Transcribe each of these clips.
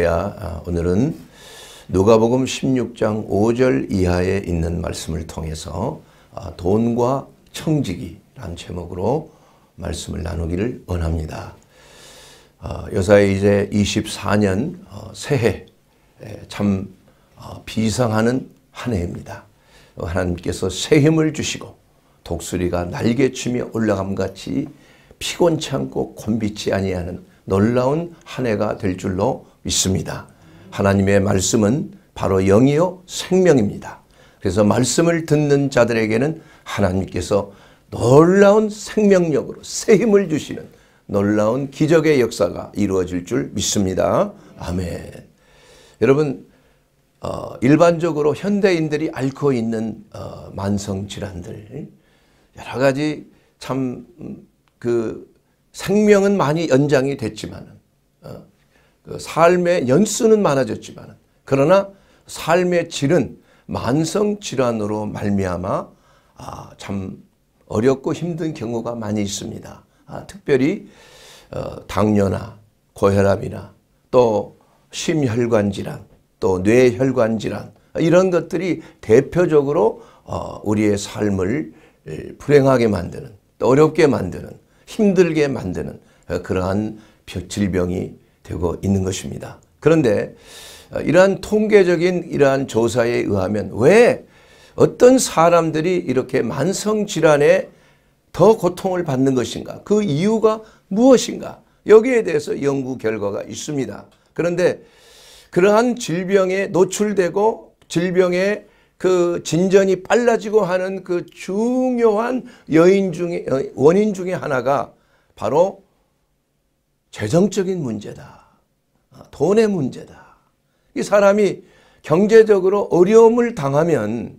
빼야 아, 오늘은 누가복음 16장 5절 이하에 있는 말씀을 통해서 아, 돈과 청지기란 제목으로 말씀을 나누기를 원합니다. 아, 여사의 이제 24년 어, 새해 참 어, 비상하는 한 해입니다. 하나님께서 새 힘을 주시고 독수리가 날개치며 올라감 같이 피곤치 않고 곤비치 아니하는 놀라운 한 해가 될 줄로 믿습니다. 하나님의 말씀은 바로 영이요 생명입니다. 그래서 말씀을 듣는 자들에게는 하나님께서 놀라운 생명력으로 새 힘을 주시는 놀라운 기적의 역사가 이루어질 줄 믿습니다. 아멘. 여러분 어, 일반적으로 현대인들이 앓고 있는 어, 만성 질환들 여러 가지 참그 음, 생명은 많이 연장이 됐지만 그 삶의 연수는 많아졌지만 그러나 삶의 질은 만성 질환으로 말미암아 아, 참 어렵고 힘든 경우가 많이 있습니다. 아, 특별히 어, 당뇨나 고혈압이나 또 심혈관 질환, 또 뇌혈관 질환 이런 것들이 대표적으로 어, 우리의 삶을 불행하게 만드는 또 어렵게 만드는 힘들게 만드는 어, 그러한 질병이 되고 있는 것입니다. 그런데 어, 이러한 통계적인 이러한 조사에 의하면 왜 어떤 사람들이 이렇게 만성질환에 더 고통을 받는 것인가 그 이유가 무엇인가 여기에 대해서 연구 결과가 있습니다. 그런데 그러한 질병에 노출되고 질병에그 진전이 빨라지고 하는 그 중요한 여인 중에 어, 원인 중에 하나가 바로 재정적인 문제다. 어, 돈의 문제다. 이 사람이 경제적으로 어려움을 당하면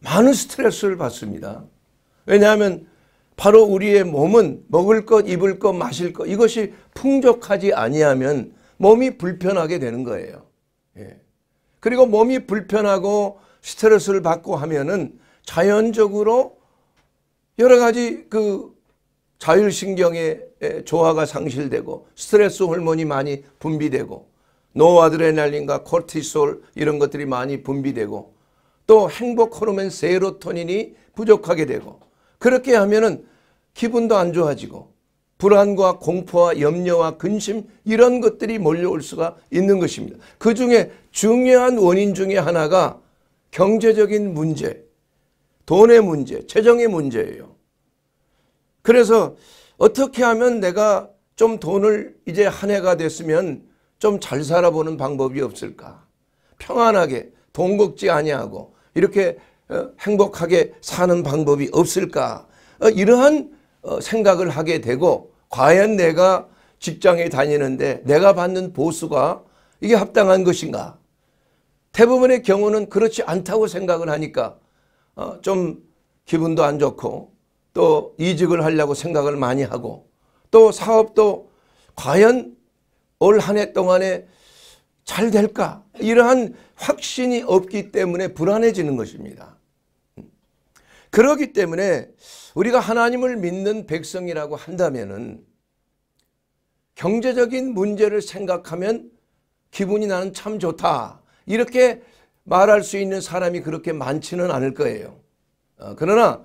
많은 스트레스를 받습니다. 왜냐하면 바로 우리의 몸은 먹을 것, 입을 것, 마실 것 이것이 풍족하지 아니하면 몸이 불편하게 되는 거예요. 예. 그리고 몸이 불편하고 스트레스를 받고 하면은 자연적으로 여러 가지 그 자율신경의 조화가 상실되고 스트레스 호르몬이 많이 분비되고 노아드레날린과 코르티솔 이런 것들이 많이 분비되고 또 행복 호르몬 세로토닌이 부족하게 되고 그렇게 하면은 기분도 안 좋아지고 불안과 공포와 염려와 근심 이런 것들이 몰려올 수가 있는 것입니다. 그 중에 중요한 원인 중에 하나가 경제적인 문제, 돈의 문제, 재정의 문제예요. 그래서 어떻게 하면 내가 좀 돈을 이제 한 해가 됐으면 좀 잘 살아보는 방법이 없을까? 평안하게 돈 걱지 아니하고 이렇게 어, 행복하게 사는 방법이 없을까? 어, 이러한 어, 생각을 하게 되고 과연 내가 직장에 다니는데 내가 받는 보수가 이게 합당한 것인가? 대부분의 경우는 그렇지 않다고 생각을 하니까 좀 기분도 안 좋고 또 이직을 하려고 생각을 많이 하고 또 사업도 과연 올 한 해 동안에 잘 될까 이러한 확신이 없기 때문에 불안해지는 것입니다. 그렇기 때문에 우리가 하나님을 믿는 백성이라고 한다면 경제적인 문제를 생각하면 기분이 나는 참 좋다 이렇게 말할 수 있는 사람이 그렇게 많지는 않을 거예요. 어, 그러나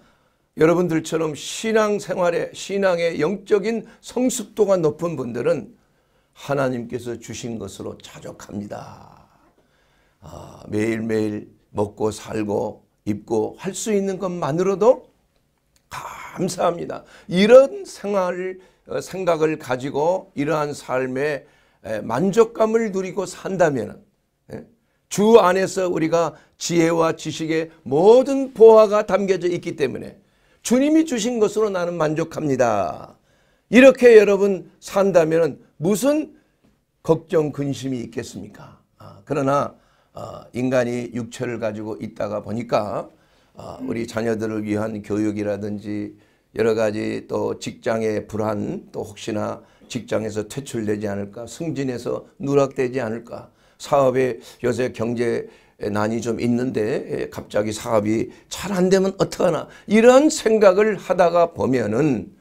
여러분들처럼 신앙생활에 신앙의 영적인 성숙도가 높은 분들은 하나님께서 주신 것으로 자족합니다. 아, 매일매일 먹고 살고 입고 할 수 있는 것만으로도 감사합니다. 이런 생활 어, 생각을 가지고 이러한 삶에 만족감을 누리고 산다면 주 안에서 우리가 지혜와 지식의 모든 보화가 담겨져 있기 때문에 주님이 주신 것으로 나는 만족합니다. 이렇게 여러분 산다면 무슨 걱정 근심이 있겠습니까? 아, 그러나 아, 인간이 육체를 가지고 있다가 보니까 아, 우리 자녀들을 위한 교육이라든지 여러 가지 또 직장의 불안 또 혹시나 직장에서 퇴출되지 않을까 승진에서 누락되지 않을까 사업에 요새 경제 난이 좀 있는데 예, 갑자기 사업이 잘 안 되면 어떡하나 이런 생각을 하다가 보면은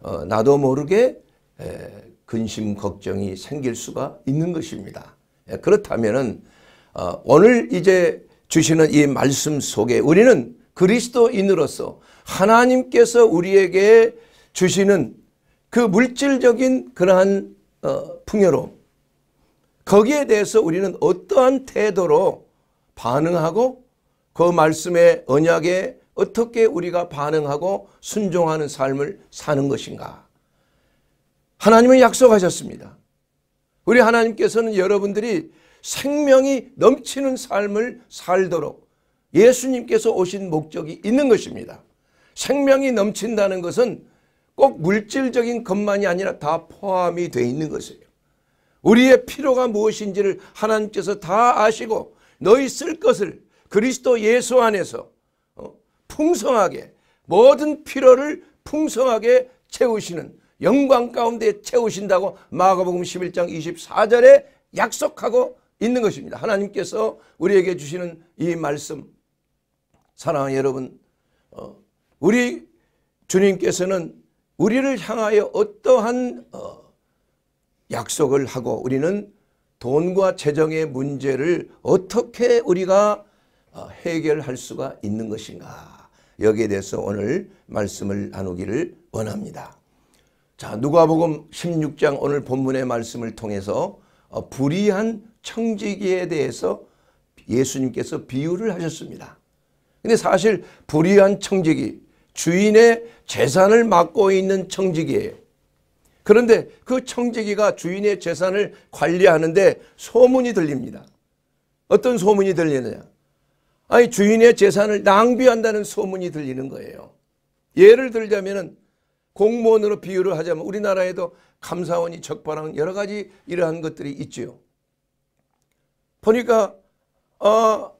어, 나도 모르게 에, 예, 근심 걱정이 생길 수가 있는 것입니다. 예, 그렇다면은 어, 오늘 이제 주시는 이 말씀 속에 우리는 그리스도인으로서 하나님께서 우리에게 주시는 그 물질적인 그러한 어, 풍요로 거기에 대해서 우리는 어떠한 태도로 반응하고 그 말씀의 언약에 어떻게 우리가 반응하고 순종하는 삶을 사는 것인가. 하나님은 약속하셨습니다. 우리 하나님께서는 여러분들이 생명이 넘치는 삶을 살도록 예수님께서 오신 목적이 있는 것입니다. 생명이 넘친다는 것은 꼭 물질적인 것만이 아니라 다 포함이 되어 있는 것이에요. 우리의 필요가 무엇인지를 하나님께서 다 아시고 너희 쓸 것을 그리스도 예수 안에서 어, 풍성하게 모든 필요를 풍성하게 채우시는 영광 가운데 채우신다고 마가복음 11장 24절에 약속하고 있는 것입니다. 하나님께서 우리에게 주시는 이 말씀 사랑하는 여러분 어, 우리 주님께서는 우리를 향하여 어떠한 어, 약속을 하고 우리는 돈과 재정의 문제를 어떻게 우리가 어, 해결할 수가 있는 것인가 여기에 대해서 오늘 말씀을 나누기를 원합니다. 자 누가복음 16장 오늘 본문의 말씀을 통해서 어, 불의한 청지기에 대해서 예수님께서 비유를 하셨습니다. 근데 사실 불의한 청지기 주인의 재산을 맡고 있는 청지기예요. 그런데 그 청지기가 주인의 재산을 관리하는데 소문이 들립니다. 어떤 소문이 들리느냐. 아니 주인의 재산을 낭비한다는 소문이 들리는 거예요. 예를 들자면 공무원으로 비유를 하자면 우리나라에도 감사원이 적발한 여러 가지 이러한 것들이 있죠 보니까 어,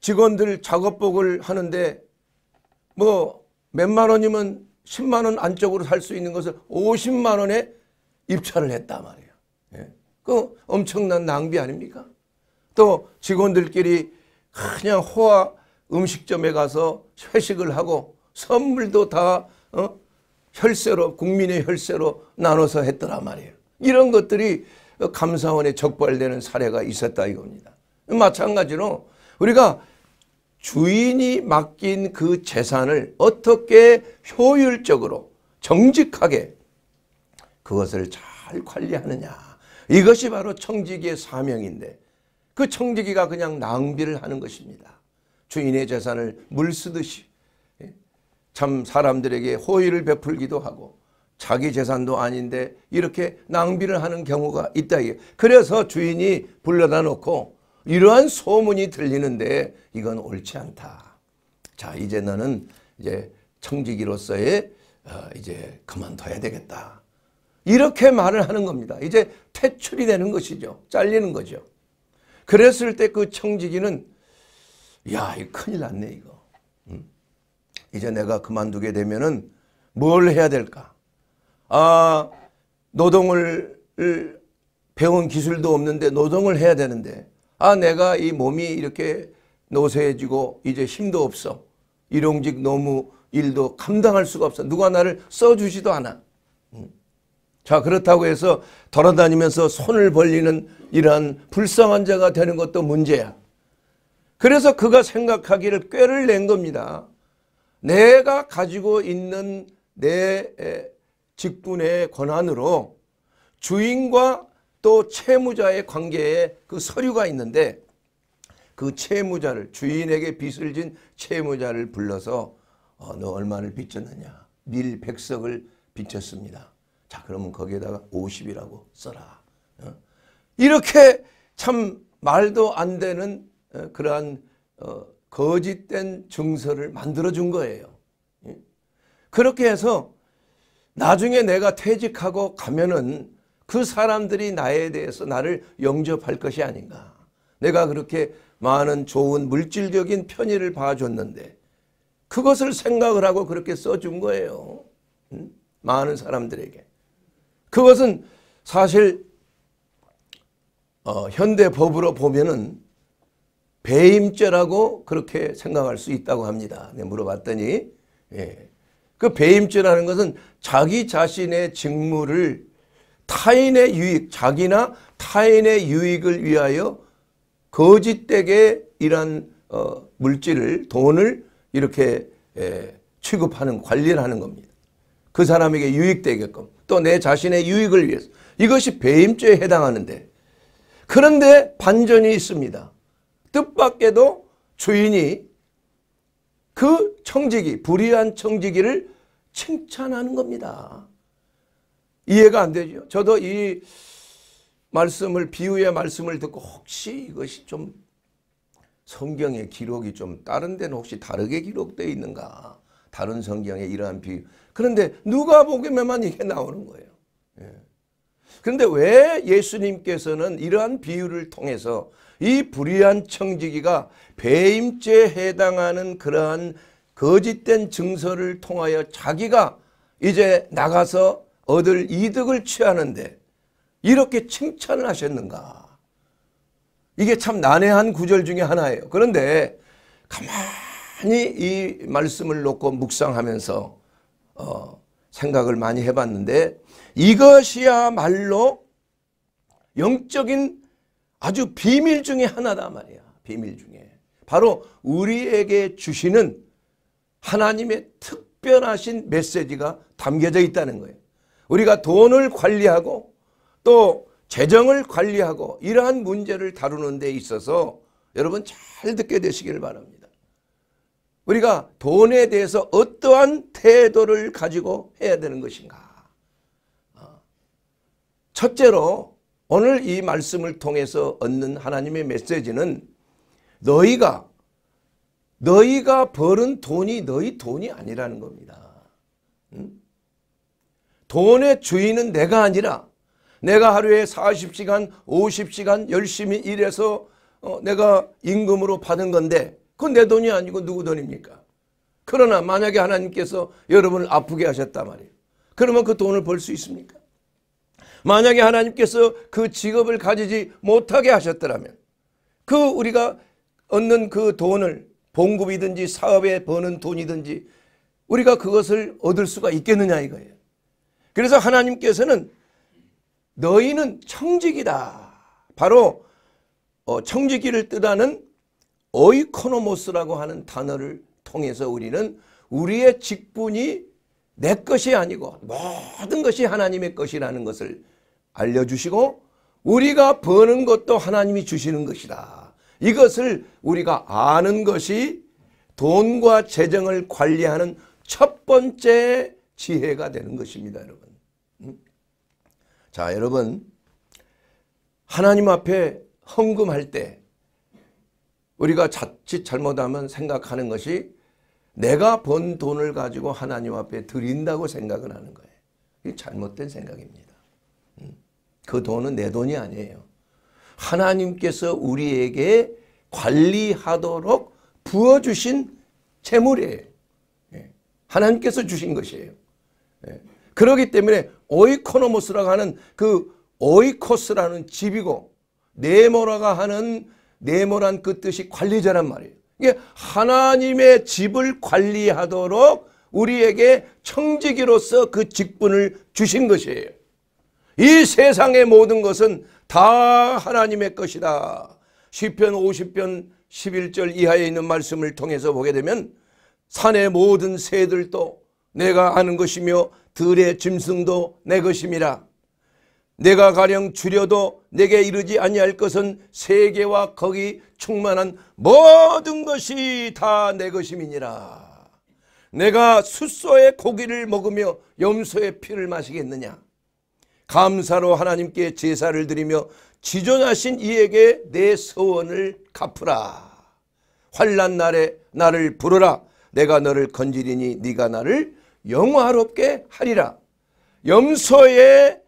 직원들 작업복을 하는데 뭐 몇만 원이면 10만 원 안쪽으로 살 수 있는 것을 50만 원에 입찰을 했단 말이에요. 예. 그 엄청난 낭비 아닙니까? 또 직원들끼리 그냥 호화 음식점에 가서 회식을 하고 선물도 다 어? 혈세로 국민의 혈세로 나눠서 했더란 말이에요. 이런 것들이 감사원에 적발되는 사례가 있었다 이겁니다. 마찬가지로 우리가 주인이 맡긴 그 재산을 어떻게 효율적으로 정직하게 그것을 잘 관리하느냐 이것이 바로 청지기의 사명인데 그 청지기가 그냥 낭비를 하는 것입니다. 주인의 재산을 물쓰듯이 예, 참 사람들에게 호의를 베풀기도 하고 자기 재산도 아닌데 이렇게 낭비를 하는 경우가 있다. 그래서 주인이 불러다 놓고 이러한 소문이 들리는데 이건 옳지 않다. 자 이제 나는 이제 청지기로서의 어, 이제 그만둬야 되겠다. 이렇게 말을 하는 겁니다. 이제 퇴출이 되는 것이죠. 잘리는 거죠. 그랬을 때 그 청지기는 야, 이 큰일 났네 이거. 음. 이제 내가 그만두게 되면은 뭘 해야 될까? 아, 노동을 배운 기술도 없는데 노동을 해야 되는데 아 내가 이 몸이 이렇게 노쇠해지고 이제 힘도 없어. 일용직 너무 일도 감당할 수가 없어. 누가 나를 써주지도 않아. 음. 자 그렇다고 해서 돌아다니면서 손을 벌리는 이러한 불쌍한 자가 되는 것도 문제야. 그래서 그가 생각하기를 꾀를 낸 겁니다. 내가 가지고 있는 내 직분의 권한으로 주인과 또 채무자의 관계에 그 서류가 있는데 그 채무자를 주인에게 빚을 진 채무자를 불러서 어, 너 얼마를 빚졌느냐 밀 백석을 빚졌습니다 자 그러면 거기에다가 50이라고 써라 어? 이렇게 참 말도 안 되는 어, 그러한 어, 거짓된 증서를 만들어 준 거예요 예? 그렇게 해서 나중에 내가 퇴직하고 가면은 그 사람들이 나에 대해서 나를 영접할 것이 아닌가. 내가 그렇게 많은 좋은 물질적인 편의를 봐줬는데 그것을 생각을 하고 그렇게 써준 거예요. 음? 많은 사람들에게. 그것은 사실 어, 현대 법으로 보면은 배임죄라고 그렇게 생각할 수 있다고 합니다. 네, 물어봤더니 예. 그 배임죄라는 것은 자기 자신의 직무를 타인의 유익, 자기나 타인의 유익을 위하여 거짓되게 이런 어, 물질을, 돈을 이렇게 에, 취급하는, 관리를 하는 겁니다. 그 사람에게 유익되게끔 또 내 자신의 유익을 위해서 이것이 배임죄에 해당하는데 그런데 반전이 있습니다. 뜻밖에도 주인이 그 청지기, 불의한 청지기를 칭찬하는 겁니다. 이해가 안 되죠. 저도 이 말씀을 비유의 말씀을 듣고 혹시 이것이 좀 성경의 기록이 좀 다른 데는 혹시 다르게 기록되어 있는가. 다른 성경의 이러한 비유. 그런데 누가 보기에만 이게 나오는 거예요. 예. 그런데 왜 예수님께서는 이러한 비유를 통해서 이 불의한 청지기가 배임죄에 해당하는 그러한 거짓된 증서를 통하여 자기가 이제 나가서 얻을 이득을 취하는데 이렇게 칭찬을 하셨는가. 이게 참 난해한 구절 중에 하나예요. 그런데 가만히 이 말씀을 놓고 묵상하면서 어, 생각을 많이 해봤는데 이것이야말로 영적인 아주 비밀 중에 하나다 말이야. 비밀 중에. 바로 우리에게 주시는 하나님의 특별하신 메시지가 담겨져 있다는 거예요. 우리가 돈을 관리하고 또 재정을 관리하고 이러한 문제를 다루는 데 있어서 여러분 잘 듣게 되시길 바랍니다. 우리가 돈에 대해서 어떠한 태도를 가지고 해야 되는 것인가. 어. 첫째로 오늘 이 말씀을 통해서 얻는 하나님의 메시지는 너희가 너희가 벌은 돈이 너희 돈이 아니라는 겁니다. 응? 음? 돈의 주인은 내가 아니라 내가 하루에 40시간 50시간 열심히 일해서 어, 내가 임금으로 받은 건데 그건 내 돈이 아니고 누구 돈입니까? 그러나 만약에 하나님께서 여러분을 아프게 하셨단 말이에요. 그러면 그 돈을 벌 수 있습니까? 만약에 하나님께서 그 직업을 가지지 못하게 하셨더라면 그 우리가 얻는 그 돈을 봉급이든지 사업에 버는 돈이든지 우리가 그것을 얻을 수가 있겠느냐 이거예요. 그래서 하나님께서는 너희는 청지기다. 바로 어, 청지기를 뜻하는 어이코노모스라고 하는 단어를 통해서 우리는 우리의 직분이 내 것이 아니고 모든 것이 하나님의 것이라는 것을 알려주시고 우리가 버는 것도 하나님이 주시는 것이다. 이것을 우리가 아는 것이 돈과 재정을 관리하는 첫 번째 지혜가 되는 것입니다, 여러분. 음? 자, 여러분. 하나님 앞에 헌금할 때 우리가 자칫 잘못하면 생각하는 것이 내가 번 돈을 가지고 하나님 앞에 드린다고 생각을 하는 거예요. 이 잘못된 생각입니다. 음? 그 돈은 내 돈이 아니에요. 하나님께서 우리에게 관리하도록 부어주신 재물이에요. 예. 하나님께서 주신 것이에요. 예. 그렇기 때문에 오이코노모스라고 하는 그 오이코스라는 집이고 네모라가 하는 네모란 그 뜻이 관리자란 말이에요. 이게 하나님의 집을 관리하도록 우리에게 청지기로서 그 직분을 주신 것이에요. 이 세상의 모든 것은 다 하나님의 것이다. 시편 50편 11절 이하에 있는 말씀을 통해서 보게 되면 산의 모든 새들도 내가 아는 것이며 들의 짐승도 내 것임이라. 내가 가령 줄여도 내게 이르지 아니할 것은 세계와 거기 충만한 모든 것이 다 내 것임이니라. 내가 숫소의 고기를 먹으며 염소의 피를 마시겠느냐. 감사로 하나님께 제사를 드리며 지존하신 이에게 내 소원을 갚으라. 환란 날에 나를 부르라. 내가 너를 건지리니 네가 나를 영화롭게 하리라. 염소의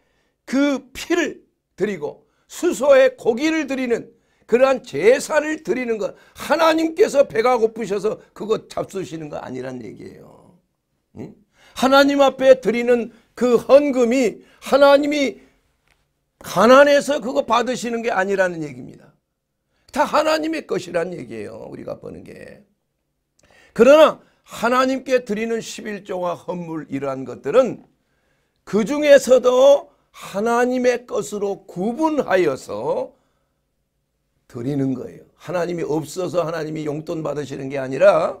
그 피를 드리고 수소의 고기를 드리는 그러한 제사를 드리는 것 하나님께서 배가 고프셔서 그거 잡수시는 거 아니란 얘기예요. 하나님 앞에 드리는 그 헌금이 하나님이 가난해서 그거 받으시는 게 아니라는 얘기입니다. 다 하나님의 것이란 얘기예요. 우리가 보는 게. 그러나 하나님께 드리는 11조와 헌물 이러한 것들은 그 중에서도 하나님의 것으로 구분하여서 드리는 거예요. 하나님이 없어서 하나님이 용돈 받으시는 게 아니라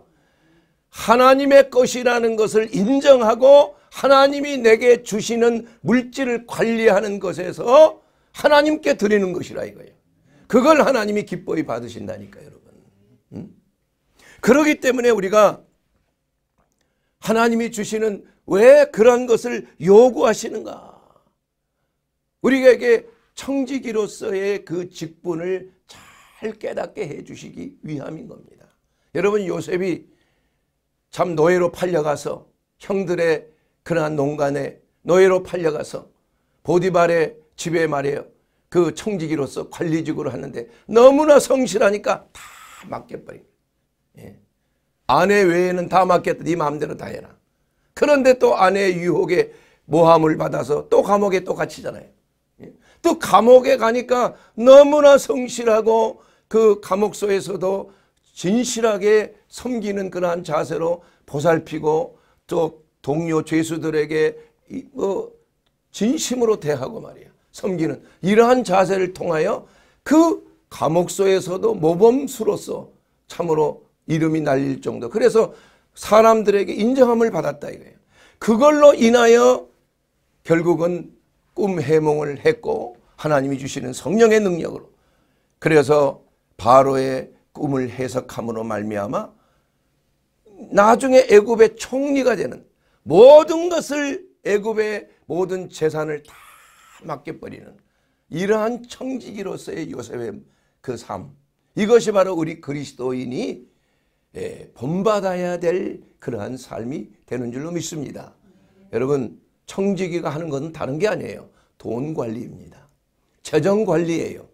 하나님의 것이라는 것을 인정하고 하나님이 내게 주시는 물질을 관리하는 것에서 하나님께 드리는 것이라 이거예요. 그걸 하나님이 기뻐히 받으신다니까 여러분. 음? 그러기 때문에 우리가 하나님이 주시는 왜 그러한 것을 요구하시는가? 우리에게 청지기로서의 그 직분을 잘 깨닫게 해주시기 위함인 겁니다. 여러분 요셉이 참 노예로 팔려가서 형들의 그러한 농간에 노예로 팔려가서 보디발의 집에 말이에요. 그 청지기로서 관리직으로 하는데 너무나 성실하니까 다 맡겨버립니다. 예. 아내 외에는 다 맡겼다. 네 마음대로 다 해라. 그런데 또 아내의 유혹에 모함을 받아서 또 감옥에 또 갇히잖아요. 예? 또 감옥에 가니까 너무나 성실하고 그 감옥소에서도 진실하게 섬기는 그러한 자세로 보살피고 또 동료 죄수들에게 뭐 진심으로 대하고 말이야. 섬기는 이러한 자세를 통하여 그 감옥소에서도 모범수로서 참으로 이름이 날릴 정도. 그래서 사람들에게 인정함을 받았다 이거예요. 그걸로 인하여 결국은 꿈 해몽을 했고 하나님이 주시는 성령의 능력으로 그래서 바로의 꿈을 해석함으로 말미암아 나중에 애굽의 총리가 되는 모든 것을 애굽의 모든 재산을 다 맡겨버리는 이러한 청지기로서의 요셉의 그삶 이것이 바로 우리 그리스도인이 예, 본받아야 될 그러한 삶이 되는 줄로 믿습니다. 여러분 청지기가 하는 것은 다른 게 아니에요. 돈 관리입니다. 재정 관리예요.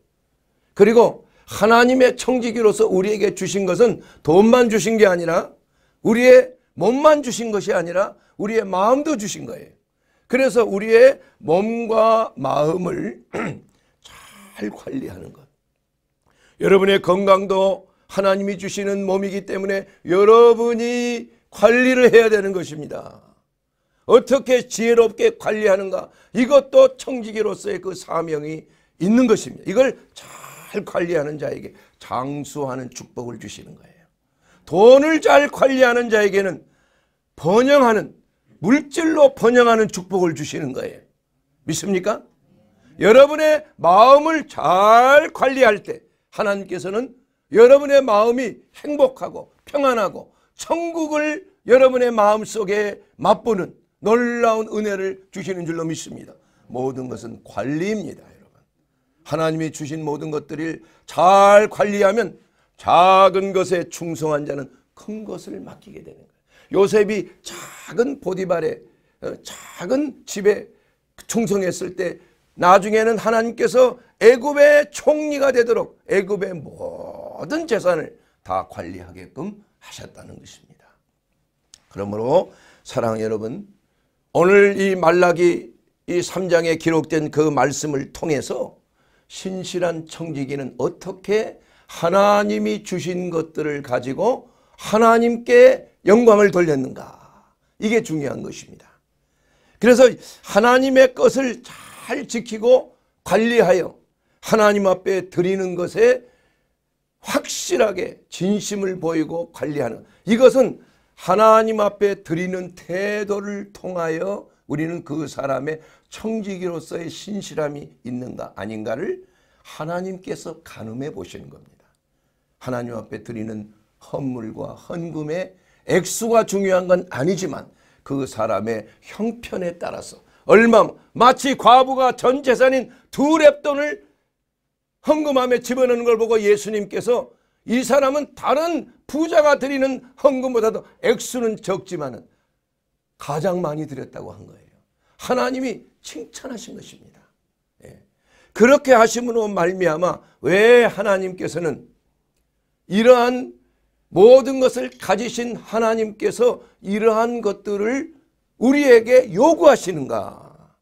그리고 하나님의 청지기로서 우리에게 주신 것은 돈만 주신 게 아니라 우리의 몸만 주신 것이 아니라 우리의 마음도 주신 거예요. 그래서 우리의 몸과 마음을 잘 관리하는 것. 여러분의 건강도 하나님이 주시는 몸이기 때문에 여러분이 관리를 해야 되는 것입니다. 어떻게 지혜롭게 관리하는가 이것도 청지기로서의 그 사명이 있는 것입니다. 이걸 잘 관리하는 자에게 장수하는 축복을 주시는 거예요. 돈을 잘 관리하는 자에게는 번영하는 물질로 번영하는 축복을 주시는 거예요. 믿습니까? 여러분의 마음을 잘 관리할 때 하나님께서는 여러분의 마음이 행복하고 평안하고 천국을 여러분의 마음속에 맛보는 놀라운 은혜를 주시는 줄로 믿습니다. 모든 것은 관리입니다. 여러분. 하나님이 주신 모든 것들을 잘 관리하면 작은 것에 충성한 자는 큰 것을 맡기게 되는 거예요. 요셉이 작은 보디발에 어, 작은 집에 충성했을 때 나중에는 하나님께서 애굽의 총리가 되도록 애굽의 모 모든 재산을 다 관리하게끔 하셨다는 것입니다. 그러므로 사랑 여러분 오늘 이 말라기 이 3장에 기록된 그 말씀을 통해서 신실한 청지기는 어떻게 하나님이 주신 것들을 가지고 하나님께 영광을 돌렸는가 이게 중요한 것입니다. 그래서 하나님의 것을 잘 지키고 관리하여 하나님 앞에 드리는 것에 확실하게 진심을 보이고 관리하는 이것은 하나님 앞에 드리는 태도를 통하여 우리는 그 사람의 청지기로서의 신실함이 있는가 아닌가를 하나님께서 가늠해 보시는 겁니다. 하나님 앞에 드리는 헌물과 헌금의 액수가 중요한 건 아니지만 그 사람의 형편에 따라서 얼마 마치 과부가 전 재산인 두 랩돈을 헌금함에 집어넣는 걸 보고 예수님께서 이 사람은 다른 부자가 드리는 헌금보다도 액수는 적지만은 가장 많이 드렸다고 한 거예요. 하나님이 칭찬하신 것입니다. 예. 그렇게 하심으로 말미암아 왜 하나님께서는 이러한 모든 것을 가지신 하나님께서 이러한 것들을 우리에게 요구하시는가?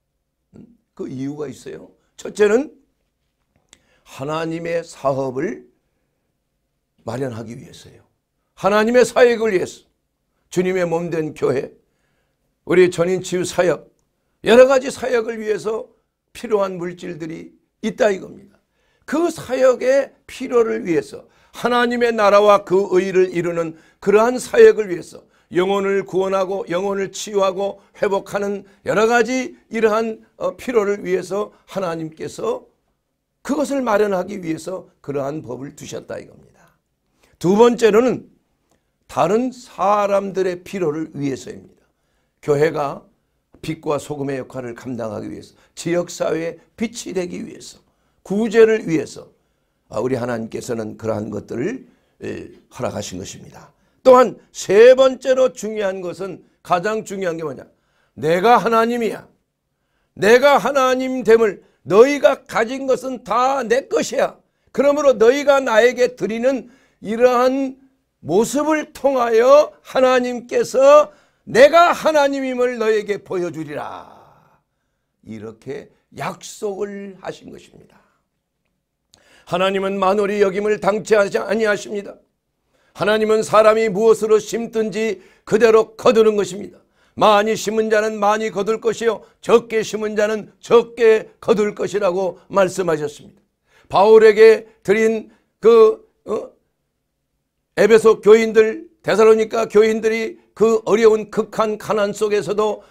음? 그 이유가 있어요. 첫째는 하나님의 사업을 마련하기 위해서요. 하나님의 사역을 위해서 주님의 몸 된 교회 우리 전인치유 사역 여러 가지 사역을 위해서 필요한 물질들이 있다 이겁니다. 그 사역의 필요를 위해서 하나님의 나라와 그 의를 이루는 그러한 사역을 위해서 영혼을 구원하고 영혼을 치유하고 회복하는 여러 가지 이러한 어, 필요를 위해서 하나님께서 그것을 마련하기 위해서 그러한 법을 두셨다 이겁니다. 두 번째로는 다른 사람들의 필요를 위해서입니다. 교회가 빛과 소금의 역할을 감당하기 위해서 지역사회에 빛이 되기 위해서 구제를 위해서 아, 우리 하나님께서는 그러한 것들을 허락하신 것입니다. 또한 세 번째로 중요한 것은 가장 중요한 게 뭐냐 내가 하나님이야. 내가 하나님 됨을 너희가 가진 것은 다 내 것이야. 그러므로 너희가 나에게 드리는 이러한 모습을 통하여 하나님께서 내가 하나님임을 너에게 보여주리라. 이렇게 약속을 하신 것입니다. 하나님은 만월이 여김을 당치 아니하십니다. 하나님은 사람이 무엇으로 심든지 그대로 거두는 것입니다. 많이 심은 자는 많이 거둘 것이요 적게 심은 자는 적게 거둘 것이라고 말씀하셨습니다. 바울에게 드린 그 어? 에베소 교인들 대사로니까 교인들이 그 어려운 극한 가난 속에서도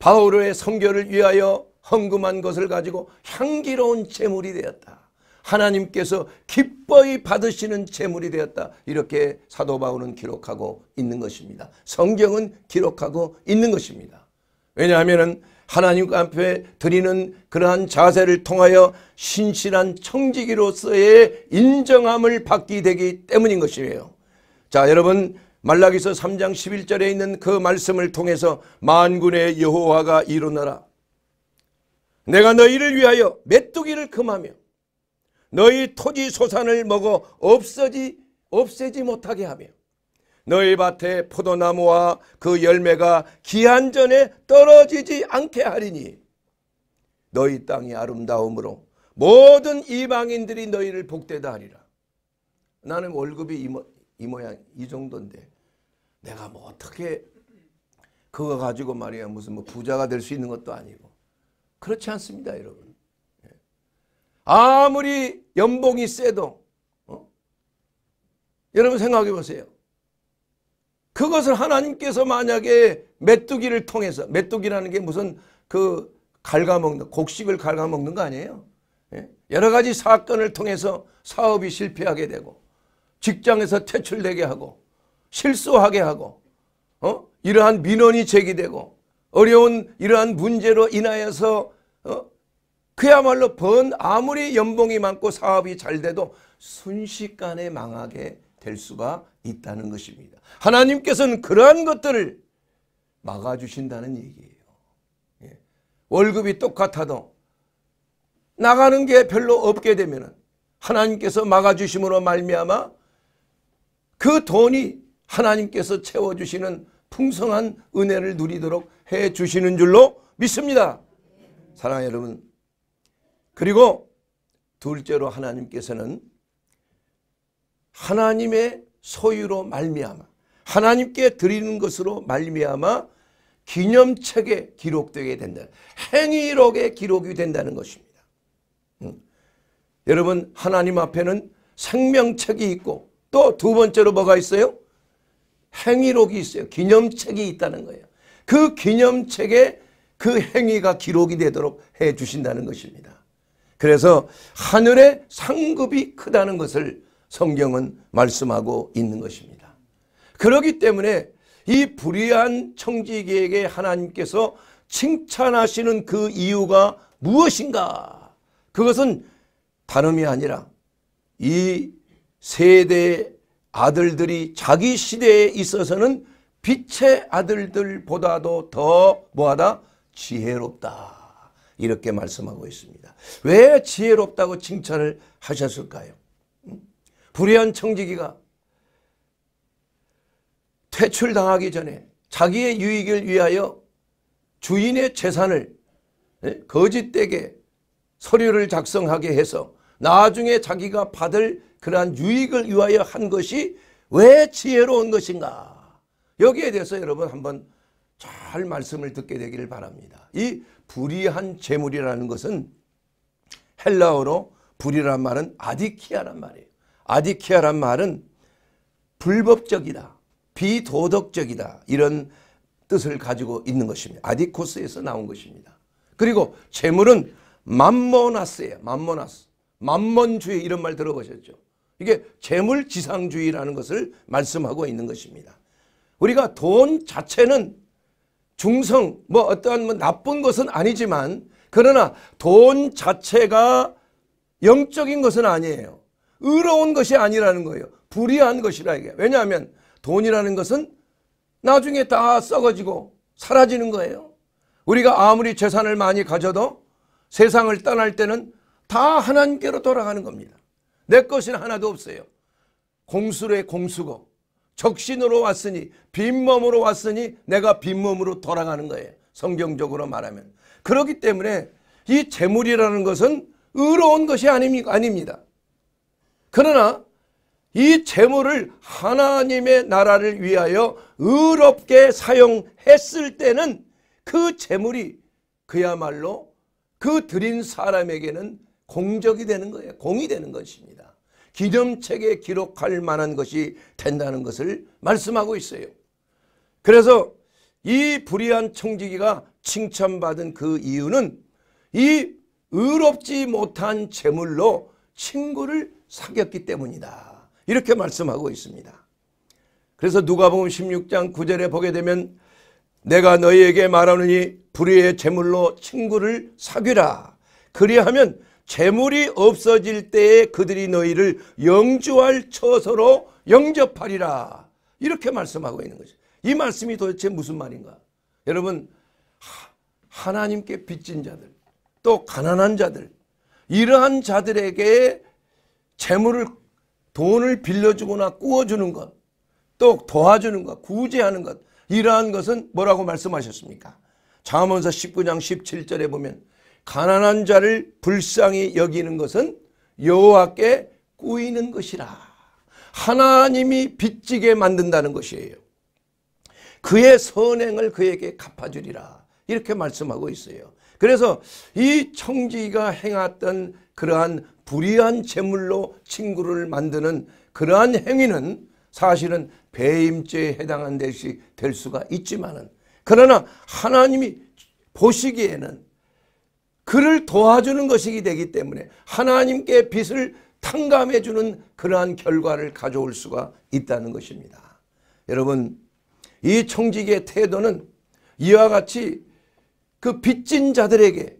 바울의 성교를 위하여 헌금한 것을 가지고 향기로운 재물이 되었다. 하나님께서 기뻐히 받으시는 제물이 되었다. 이렇게 사도 바울은 기록하고 있는 것입니다. 성경은 기록하고 있는 것입니다. 왜냐하면 하나님 앞에 드리는 그러한 자세를 통하여 신실한 청지기로서의 인정함을 받게 되기 때문인 것이에요. 자 여러분 말라기서 3장 11절에 있는 그 말씀을 통해서 만군의 여호와가 이루나라 내가 너희를 위하여 메뚜기를 금하며 너희 토지 소산을 먹어 없어지 없애지 못하게 하며 너희 밭에 포도나무와 그 열매가 기한 전에 떨어지지 않게 하리니 너희 땅이 아름다움으로 모든 이방인들이 너희를 복되다 하리라. 나는 월급이 이, 모, 이 모양 이 정도인데 내가 뭐 어떻게 그거 가지고 말이야 무슨 뭐 부자가 될 수 있는 것도 아니고 그렇지 않습니다 여러분. 아무리 연봉이 세도 어? 여러분 생각해 보세요. 그것을 하나님께서 만약에 메뚜기를 통해서 메뚜기라는 게 무슨 그 갉아먹는 곡식을 갉아먹는 거 아니에요. 예? 여러 가지 사건을 통해서 사업이 실패하게 되고 직장에서 퇴출되게 하고 실수하게 하고 어? 이러한 민원이 제기되고 어려운 이러한 문제로 인하여서 어? 그야말로 번 아무리 연봉이 많고 사업이 잘 돼도 순식간에 망하게 될 수가 있다는 것입니다. 하나님께서는 그러한 것들을 막아주신다는 얘기예요. 예. 월급이 똑같아도 나가는 게 별로 없게 되면 하나님께서 막아주심으로 말미암아 그 돈이 하나님께서 채워주시는 풍성한 은혜를 누리도록 해주시는 줄로 믿습니다. 사랑 여러분 그리고 둘째로 하나님께서는 하나님의 소유로 말미암아 하나님께 드리는 것으로 말미암아 기념책에 기록되게 된다. 행위록에 기록이 된다는 것입니다. 음. 여러분 하나님 앞에는 생명책이 있고 또 두 번째로 뭐가 있어요? 행위록이 있어요. 기념책이 있다는 거예요. 그 기념책에 그 행위가 기록이 되도록 해 주신다는 것입니다. 그래서 하늘의 상급이 크다는 것을 성경은 말씀하고 있는 것입니다. 그렇기 때문에 이 불의한 청지기에게 하나님께서 칭찬하시는 그 이유가 무엇인가? 그것은 다름이 아니라 이세대 아들들이 자기 시대에 있어서는 빛의 아들들보다도 더 뭐하다? 지혜롭다. 이렇게 말씀하고 있습니다. 왜 지혜롭다고 칭찬을 하셨을까요? 불의한 청지기가 퇴출당하기 전에 자기의 유익을 위하여 주인의 재산을 예? 거짓되게 서류를 작성하게 해서 나중에 자기가 받을 그러한 유익을 위하여 한 것이 왜 지혜로운 것인가 여기에 대해서 여러분 한번 잘 말씀을 듣게 되기를 바랍니다. 이 불의한 재물이라는 것은 헬라어로 불이란 말은 아디키아란 말이에요. 아디키아란 말은 불법적이다. 비도덕적이다. 이런 뜻을 가지고 있는 것입니다. 아디코스에서 나온 것입니다. 그리고 재물은 만모나스예요. 만모나스. 만몬주의 이런 말 들어보셨죠? 이게 재물지상주의라는 것을 말씀하고 있는 것입니다. 우리가 돈 자체는 중성 뭐 어떠한 뭐 나쁜 것은 아니지만 그러나 돈 자체가 영적인 것은 아니에요. 의로운 것이 아니라는 거예요. 불의한 것이라 이게. 왜냐하면 돈이라는 것은 나중에 다 썩어지고 사라지는 거예요. 우리가 아무리 재산을 많이 가져도 세상을 떠날 때는 다 하나님께로 돌아가는 겁니다. 내 것은 하나도 없어요. 공수로의 공수고 적신으로 왔으니 빈몸으로 왔으니 내가 빈몸으로 돌아가는 거예요. 성경적으로 말하면. 그렇기 때문에 이 재물이라는 것은 의로운 것이 아닙니다. 그러나 이 재물을 하나님의 나라를 위하여 의롭게 사용했을 때는 그 재물이 그야말로 그 드린 사람에게는 공적이 되는 거예요. 공이 되는 것입니다. 기념책에 기록할 만한 것이 된다는 것을 말씀하고 있어요. 그래서 이 불의한 청지기가 칭찬받은 그 이유는 이 의롭지 못한 재물로 친구를 사귀었기 때문이다. 이렇게 말씀하고 있습니다. 그래서 누가 보면 16장 9절에 보게 되면 내가 너희에게 말하느니 불의의 재물로 친구를 사귀라. 그리하면 재물이 없어질 때에 그들이 너희를 영주할 처소로 영접하리라. 이렇게 말씀하고 있는 거죠. 이 말씀이 도대체 무슨 말인가? 여러분 하나님께 빚진 자들 또 가난한 자들 이러한 자들에게 재물을 돈을 빌려주거나 꾸어주는 것, 또 도와주는 것, 구제하는 것 이러한 것은 뭐라고 말씀하셨습니까? 잠언서 19장 17절에 보면 가난한 자를 불쌍히 여기는 것은 여호와께 꾸이는 것이라. 하나님이 빚지게 만든다는 것이에요. 그의 선행을 그에게 갚아주리라. 이렇게 말씀하고 있어요. 그래서 이 청지기가 행했던 그러한 불의한 재물로 친구를 만드는 그러한 행위는 사실은 배임죄에 해당한 될 수가 있지만은 그러나 하나님이 보시기에는 그를 도와주는 것이기 되기 때문에 하나님께 빚을 탕감해 주는 그러한 결과를 가져올 수가 있다는 것입니다. 여러분 이 청지기의 태도는 이와 같이 그 빚진 자들에게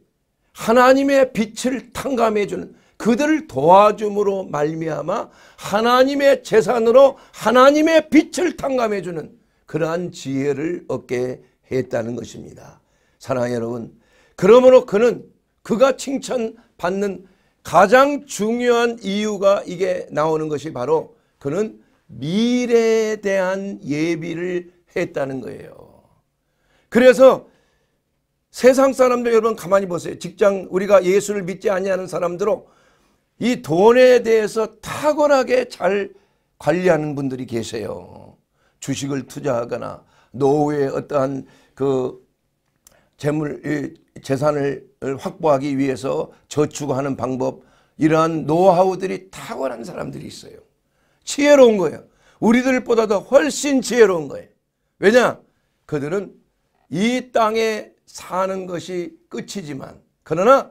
하나님의 빛을 탕감해 주는 그들을 도와줌으로 말미암아 하나님의 재산으로 하나님의 빛을 탕감해 주는 그러한 지혜를 얻게 했다는 것입니다. 사랑하 여러분 그러므로 그는 그가 칭찬받는 가장 중요한 이유가 이게 나오는 것이 바로 그는 미래에 대한 예비를 했다는 거예요. 그래서 세상 사람들 여러분 가만히 보세요. 직장 우리가 예수를 믿지 아니하는 사람들로 이 돈에 대해서 탁월하게 잘 관리하는 분들이 계세요. 주식을 투자하거나 노후에 어떠한 그 재물 재산을 확보하기 위해서 저축하는 방법 이러한 노하우들이 탁월한 사람들이 있어요. 지혜로운 거예요. 우리들보다도 훨씬 지혜로운 거예요. 왜냐? 그들은 이 땅에 사는 것이 끝이지만 그러나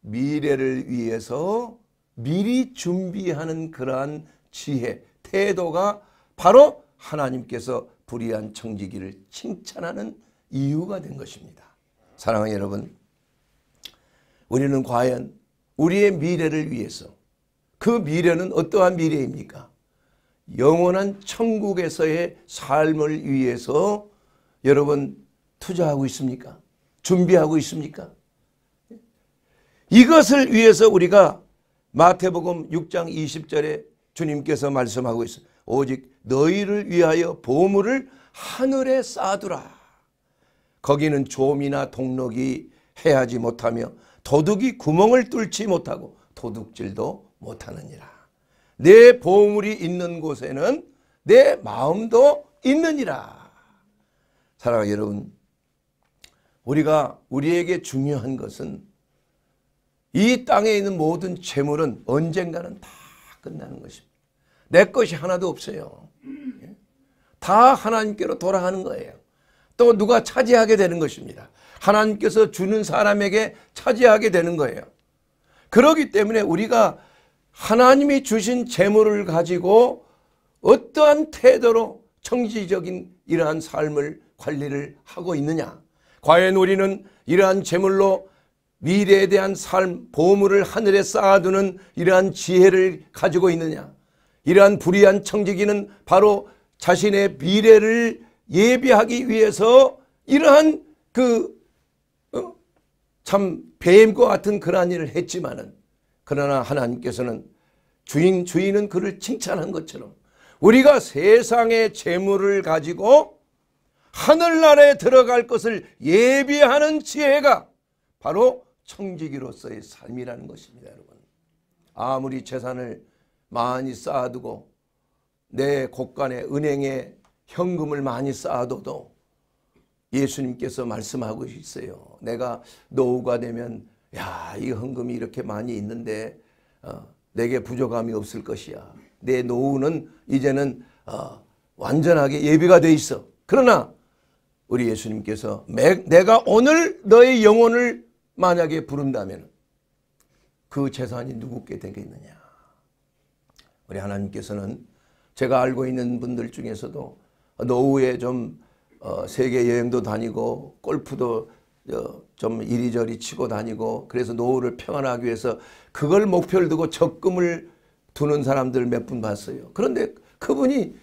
미래를 위해서 미리 준비하는 그러한 지혜, 태도가 바로 하나님께서 불의한 청지기를 칭찬하는 이유가 된 것입니다. 사랑하는 여러분 우리는 과연 우리의 미래를 위해서 그 미래는 어떠한 미래입니까? 영원한 천국에서의 삶을 위해서 여러분 투자하고 있습니까? 준비하고 있습니까? 이것을 위해서 우리가 마태복음 6장 20절에 주님께서 말씀하고 있어요. 오직 너희를 위하여 보물을 하늘에 쌓아두라. 거기는 조미나 동록이 해하지 못하며 도둑이 구멍을 뚫지 못하고 도둑질도 못하느니라. 내 보물이 있는 곳에는 내 마음도 있느니라. 사랑하 여러분, 우리가 우리에게 중요한 것은 이 땅에 있는 모든 재물은 언젠가는 다 끝나는 것입니다. 내 것이 하나도 없어요. 예? 다 하나님께로 돌아가는 거예요. 또 누가 차지하게 되는 것입니다. 하나님께서 주는 사람에게 차지하게 되는 거예요. 그러기 때문에 우리가 하나님이 주신 재물을 가지고 어떠한 태도로 정지적인 이러한 삶을 관리를 하고 있느냐. 과연 우리는 이러한 재물로 미래에 대한 삶, 보물을 하늘에 쌓아두는 이러한 지혜를 가지고 있느냐. 이러한 불의한 청지기는 바로 자신의 미래를 예비하기 위해서 이러한 그참 어? 배임과 같은 그러한 일을 했지만은 그러나 하나님께서는 주인 주인은 그를 칭찬한 것처럼 우리가 세상의 재물을 가지고 하늘나라에 들어갈 것을 예비하는 지혜가 바로 청지기로서의 삶이라는 것입니다 여러분 아무리 재산을 많이 쌓아두고 내 곳간에 은행에 현금을 많이 쌓아둬도 예수님께서 말씀하고 있어요. 내가 노후가 되면 야, 이 헌금이 이렇게 많이 있는데 어, 내게 부족함이 없을 것이야. 내 노후는 이제는 어, 완전하게 예비가 돼 있어. 그러나 우리 예수님께서 내가 오늘 너의 영혼을 만약에 부른다면 그 재산이 누구께 되겠느냐. 우리 하나님께서는 제가 알고 있는 분들 중에서도 노후에 좀 어, 세계 여행도 다니고 골프도 어, 좀 이리저리 치고 다니고 그래서 노후를 평안하기 위해서 그걸 목표를 두고 적금을 두는 사람들 몇 분 봤어요. 그런데 그분이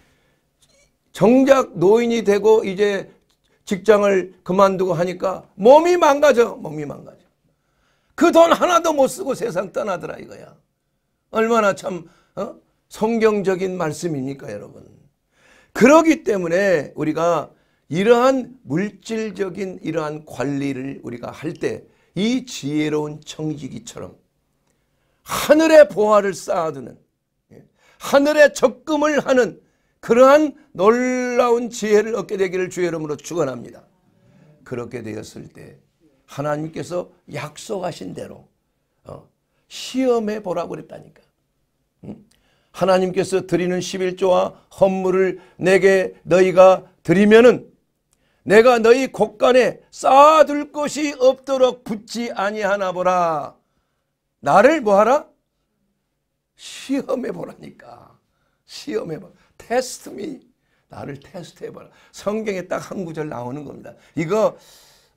정작 노인이 되고 이제 직장을 그만두고 하니까 몸이 망가져 몸이 망가져. 그 돈 하나도 못 쓰고 세상 떠나더라 이거야. 얼마나 참 어? 성경적인 말씀입니까 여러분. 그러기 때문에 우리가 이러한 물질적인 이러한 관리를 우리가 할 때 이 지혜로운 청지기처럼 하늘의 보화를 쌓아두는 예, 하늘의 적금을 하는 그러한 놀라운 지혜를 얻게 되기를 주의 이름으로 축원합니다. 그렇게 되었을 때 하나님께서 약속하신 대로 어, 시험해 보라고 그랬다니까. 음? 하나님께서 드리는 11조와 헌물을 내게 너희가 드리면은 내가 너희 곳간에 쌓아둘 것이 없도록 붙지 아니하나 보라. 나를 뭐하라? 시험해 보라니까. 시험해 봐. 테스트미. 나를 테스트해 봐라. 성경에 딱 한 구절 나오는 겁니다. 이거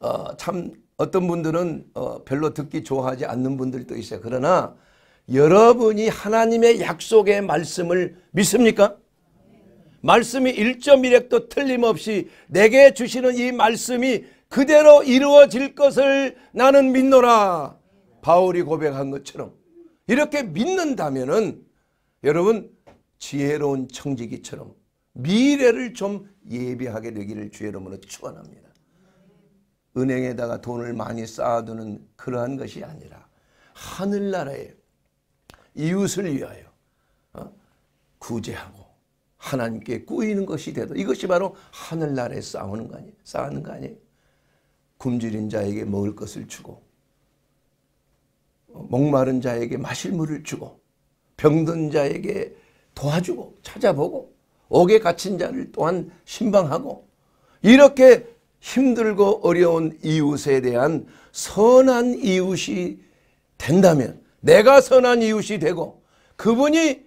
어, 참 어떤 분들은 어, 별로 듣기 좋아하지 않는 분들도 있어요. 그러나 여러분이 하나님의 약속의 말씀을 믿습니까? 말씀이 1.1핵도 틀림없이 내게 주시는 이 말씀이 그대로 이루어질 것을 나는 믿노라. 바울이 고백한 것처럼 이렇게 믿는다면은 여러분 지혜로운 청지기처럼 미래를 좀 예비하게 되기를 주의 이으로 축원합니다. 은행에다가 돈을 많이 쌓아두는 그러한 것이 아니라 하늘나라에 이웃을 위하여 어? 구제하고 하나님께 꾸이는 것이 되도 이것이 바로 하늘나라에 싸우는 거 아니에요? 싸우는 거 아니에요? 굶주린 자에게 먹을 것을 주고 어, 목마른 자에게 마실 물을 주고 병든 자에게 도와주고 찾아보고 옥에 갇힌 자를 또한 신방하고 이렇게 힘들고 어려운 이웃에 대한 선한 이웃이 된다면 내가 선한 이웃이 되고 그분이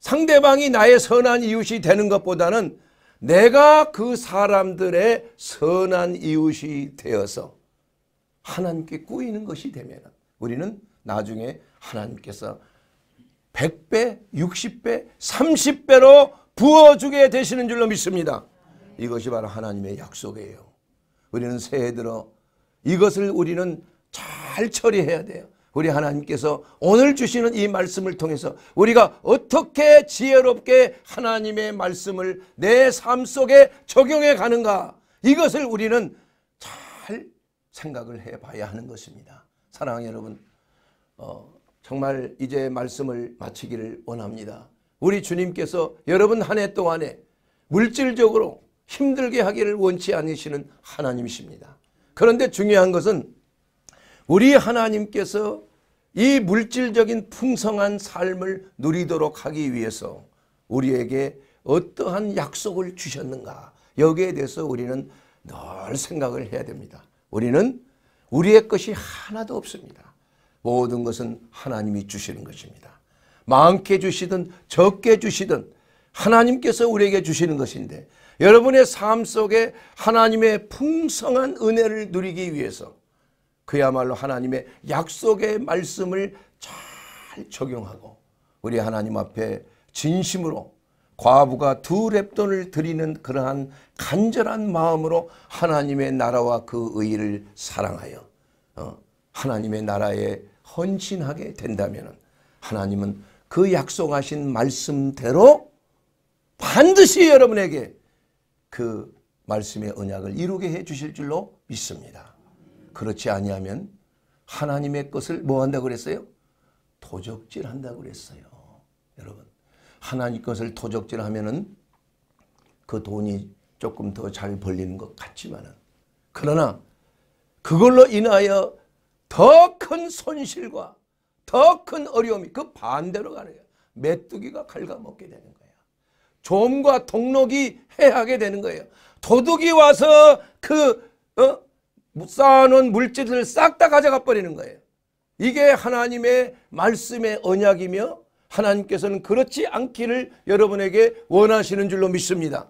상대방이 나의 선한 이웃이 되는 것보다는 내가 그 사람들의 선한 이웃이 되어서 하나님께 꾸이는 것이 되면 우리는 나중에 하나님께서 100배, 60배, 30배로 부어주게 되시는 줄로 믿습니다. 이것이 바로 하나님의 약속이에요. 우리는 새해 들어 이것을 우리는 잘 처리해야 돼요. 우리 하나님께서 오늘 주시는 이 말씀을 통해서 우리가 어떻게 지혜롭게 하나님의 말씀을 내 삶 속에 적용해 가는가 이것을 우리는 잘 생각을 해 봐야 하는 것입니다. 사랑하는 여러분 어, 정말 이제 말씀을 마치기를 원합니다. 우리 주님께서 여러분 한 해 동안에 물질적으로 힘들게 하기를 원치 않으시는 하나님이십니다. 그런데 중요한 것은 우리 하나님께서 이 물질적인 풍성한 삶을 누리도록 하기 위해서 우리에게 어떠한 약속을 주셨는가 여기에 대해서 우리는 늘 생각을 해야 됩니다. 우리는 우리의 것이 하나도 없습니다. 모든 것은 하나님이 주시는 것입니다. 많게 주시든 적게 주시든 하나님께서 우리에게 주시는 것인데 여러분의 삶 속에 하나님의 풍성한 은혜를 누리기 위해서 그야말로 하나님의 약속의 말씀을 잘 적용하고 우리 하나님 앞에 진심으로 과부가 두 랩돈을 드리는 그러한 간절한 마음으로 하나님의 나라와 그 의의를 사랑하여 어, 하나님의 나라에 헌신하게 된다면 하나님은 그 약속하신 말씀대로 반드시 여러분에게 그 말씀의 언약을 이루게 해 주실 줄로 믿습니다. 그렇지 아니하면 하나님의 것을 뭐 한다 그랬어요? 도적질 한다 그랬어요. 여러분 하나님 것을 도적질 하면은 그 돈이 조금 더 잘 벌리는 것 같지만은 그러나 그걸로 인하여 더 큰 손실과 더 큰 어려움이 그 반대로 가는 요 메뚜기가 갉아먹게 되는 거예요. 좀과 동록이 해하게 되는 거예요. 도둑이 와서 그 어? 쌓아놓은 물질들을 싹 다 가져가 버리는 거예요. 이게 하나님의 말씀의 언약이며 하나님께서는 그렇지 않기를 여러분에게 원하시는 줄로 믿습니다.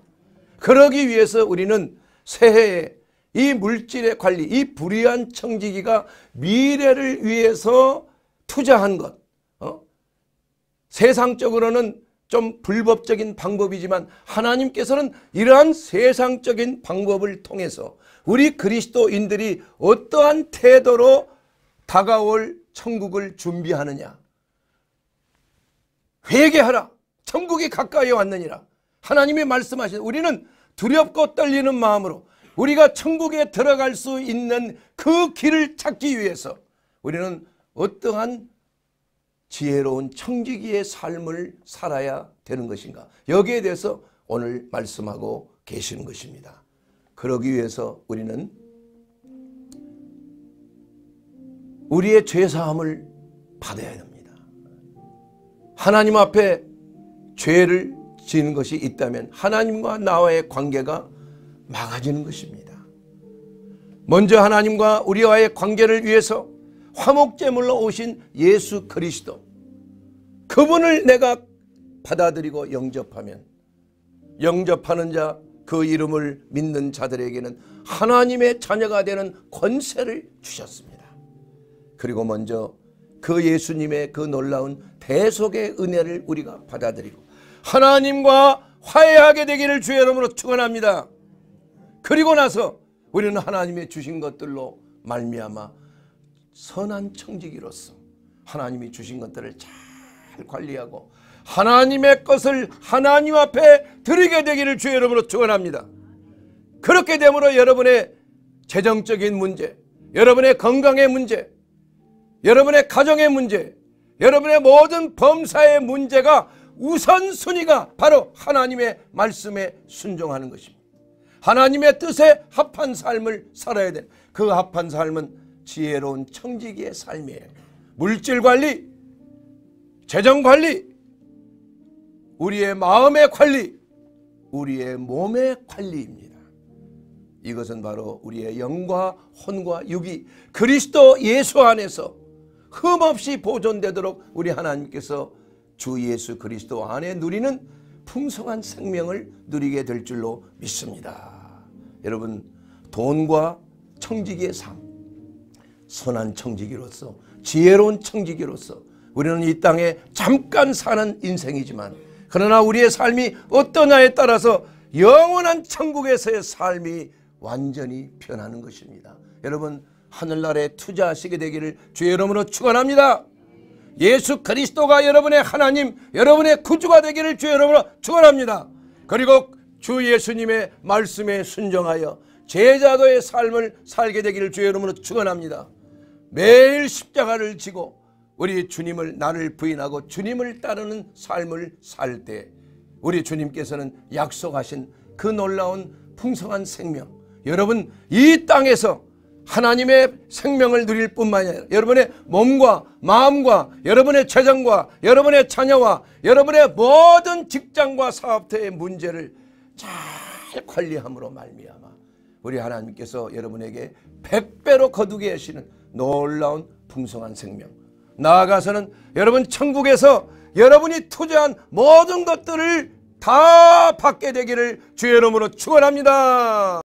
그러기 위해서 우리는 새해에 이 물질의 관리, 이 불의한 청지기가 미래를 위해서 투자한 것, 어? 세상적으로는 좀 불법적인 방법이지만 하나님께서는 이러한 세상적인 방법을 통해서 우리 그리스도인들이 어떠한 태도로 다가올 천국을 준비하느냐 회개하라 천국이 가까이 왔느니라 하나님이 말씀하신 우리는 두렵고 떨리는 마음으로 우리가 천국에 들어갈 수 있는 그 길을 찾기 위해서 우리는 어떠한 지혜로운 청지기의 삶을 살아야 되는 것인가 여기에 대해서 오늘 말씀하고 계시는 것입니다. 그러기 위해서 우리는 우리의 죄사함을 받아야 됩니다. 하나님 앞에 죄를 지은 것이 있다면 하나님과 나와의 관계가 막아지는 것입니다. 먼저 하나님과 우리와의 관계를 위해서 화목제물로 오신 예수 그리스도 그분을 내가 받아들이고 영접하면 영접하는 자 그 이름을 믿는 자들에게는 하나님의 자녀가 되는 권세를 주셨습니다. 그리고 먼저 그 예수님의 그 놀라운 대속의 은혜를 우리가 받아들이고 하나님과 화해하게 되기를 주의 이름으로 축원합니다. 그리고 나서 우리는 하나님의 주신 것들로 말미암아 선한 청지기로서 하나님이 주신 것들을 잘 관리하고 하나님의 것을 하나님 앞에 드리게 되기를 주의 이름으로 축원합니다. 그렇게 되므로 여러분의 재정적인 문제, 여러분의 건강의 문제, 여러분의 가정의 문제, 여러분의 모든 범사의 문제가 우선순위가 바로 하나님의 말씀에 순종하는 것입니다. 하나님의 뜻에 합한 삶을 살아야 되그 합한 삶은 지혜로운 청지기의 삶이에요. 물질 관리, 재정 관리, 우리의 마음의 관리, 우리의 몸의 관리입니다. 이것은 바로 우리의 영과 혼과 육이 그리스도 예수 안에서 흠없이 보존되도록 우리 하나님께서 주 예수 그리스도 안에 누리는 풍성한 생명을 누리게 될 줄로 믿습니다. 여러분 돈과 청지기의 삶 선한 청지기로서 지혜로운 청지기로서 우리는 이 땅에 잠깐 사는 인생이지만 그러나 우리의 삶이 어떠냐에 따라서 영원한 천국에서의 삶이 완전히 변하는 것입니다. 여러분 하늘나라에 투자하시게 되기를 주의 이름으로 축원합니다. 예수 그리스도가 여러분의 하나님, 여러분의 구주가 되기를 주의 이름으로 축원합니다. 그리고 주 예수님의 말씀에 순종하여 제자도의 삶을 살게 되기를 주의 이름으로 축원합니다. 매일 십자가를 지고 우리 주님을 나를 부인하고 주님을 따르는 삶을 살 때 우리 주님께서는 약속하신 그 놀라운 풍성한 생명 여러분 이 땅에서 하나님의 생명을 누릴 뿐만 아니라 여러분의 몸과 마음과 여러분의 재정과 여러분의 자녀와 여러분의 모든 직장과 사업터의 문제를 잘 관리함으로 말미암아 우리 하나님께서 여러분에게 백배로 거두게 하시는 놀라운 풍성한 생명. 나아가서는 여러분 천국에서 여러분이 투자한 모든 것들을 다 받게 되기를 주의 이름으로 축원합니다.